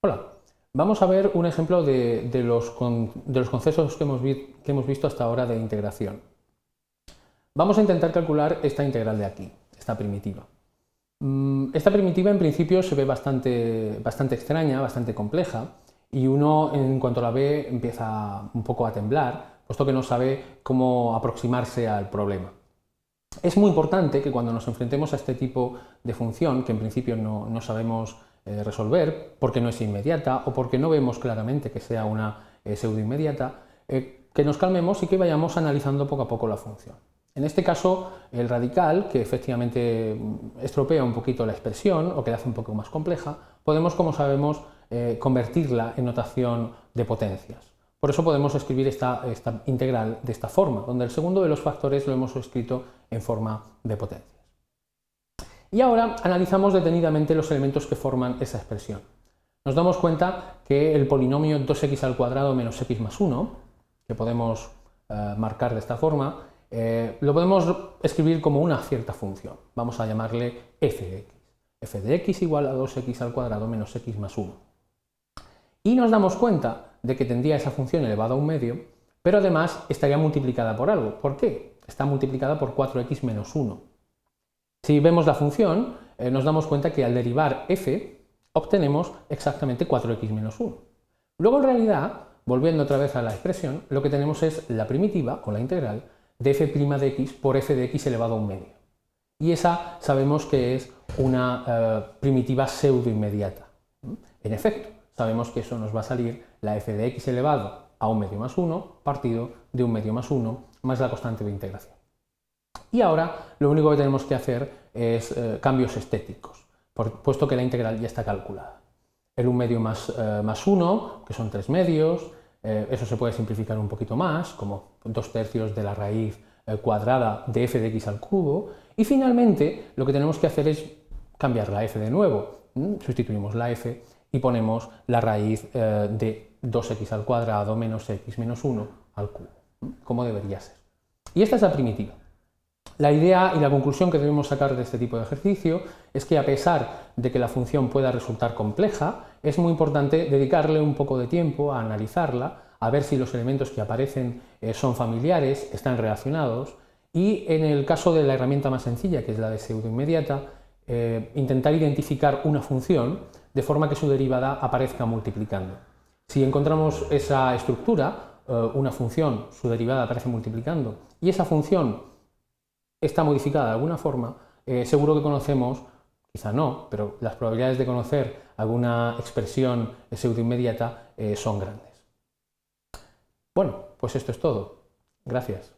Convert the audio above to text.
Hola, vamos a ver un ejemplo de, los, concesos que hemos, visto hasta ahora de integración. Vamos a intentar calcular esta integral de aquí, esta primitiva. Mm, esta primitiva en principio se ve bastante, extraña, bastante compleja, y uno en cuanto la ve empieza un poco a temblar, puesto que no sabe cómo aproximarse al problema. Es muy importante que cuando nos enfrentemos a este tipo de función, que en principio no, no sabemos eh, resolver porque no es inmediata o porque no vemos claramente que sea una eh, pseudo inmediata, eh, que nos calmemos y que vayamos analizando poco a poco la función. En este caso, el radical, que efectivamente mm, estropea un poquito la expresión o que la hace un poco más compleja, podemos, como sabemos, convertirla en notación de potencias. Por eso podemos escribir esta, integral de esta forma, donde el segundo de los factores lo hemos escrito en forma de potencia. Y ahora analizamos detenidamente los elementos que forman esa expresión. Nos damos cuenta que el polinomio 2x al cuadrado menos x más 1, que podemos eh, marcar de esta forma, eh, lo podemos escribir como una cierta función. Vamos a llamarle f de x. f de x igual a 2x al cuadrado menos x más 1. Y nos damos cuenta de que tendría esa función elevada a un medio, pero además estaría multiplicada por algo. ¿Por qué? Está multiplicada por 4x menos 1. Si vemos la función, eh, nos damos cuenta que al derivar f obtenemos exactamente 4x menos 1. Luego, en realidad, volviendo otra vez a la expresión, lo que tenemos es la primitiva, con la integral, de f' de x por f de x elevado a un medio. Y esa sabemos que es una eh, primitiva pseudo inmediata. En efecto, sabemos que eso nos va a salir la f de x elevado a un medio más 1 partido de un medio más 1 más la constante de integración. Y ahora lo único que tenemos que hacer es eh, cambios estéticos, puesto que la integral ya está calculada. El 1 medio más, 1, eh, que son 3 medios, eh, eso se puede simplificar un poquito más, como 2 tercios de la raíz cuadrada de f de x al cubo. Y finalmente lo que tenemos que hacer es cambiar la f de nuevo. Mm, sustituimos la f y ponemos la raíz de 2x al cuadrado menos x menos 1 al cubo, mm, como debería ser. Y esta es la primitiva. La idea y la conclusión que debemos sacar de este tipo de ejercicio es que a pesar de que la función pueda resultar compleja, es muy importante dedicarle un poco de tiempo a analizarla, a ver si los elementos que aparecen eh, son familiares, están relacionados, y en el caso de la herramienta más sencilla, que es la de pseudo inmediata, eh, intentar identificar una función de forma que su derivada aparezca multiplicando. Si encontramos esa estructura, eh, una función, su derivada aparece multiplicando, y esa función está modificada de alguna forma, eh, seguro que conocemos, quizá no, pero las probabilidades de conocer alguna expresión pseudoinmediata inmediata eh, son grandes. Bueno, pues esto es todo. Gracias.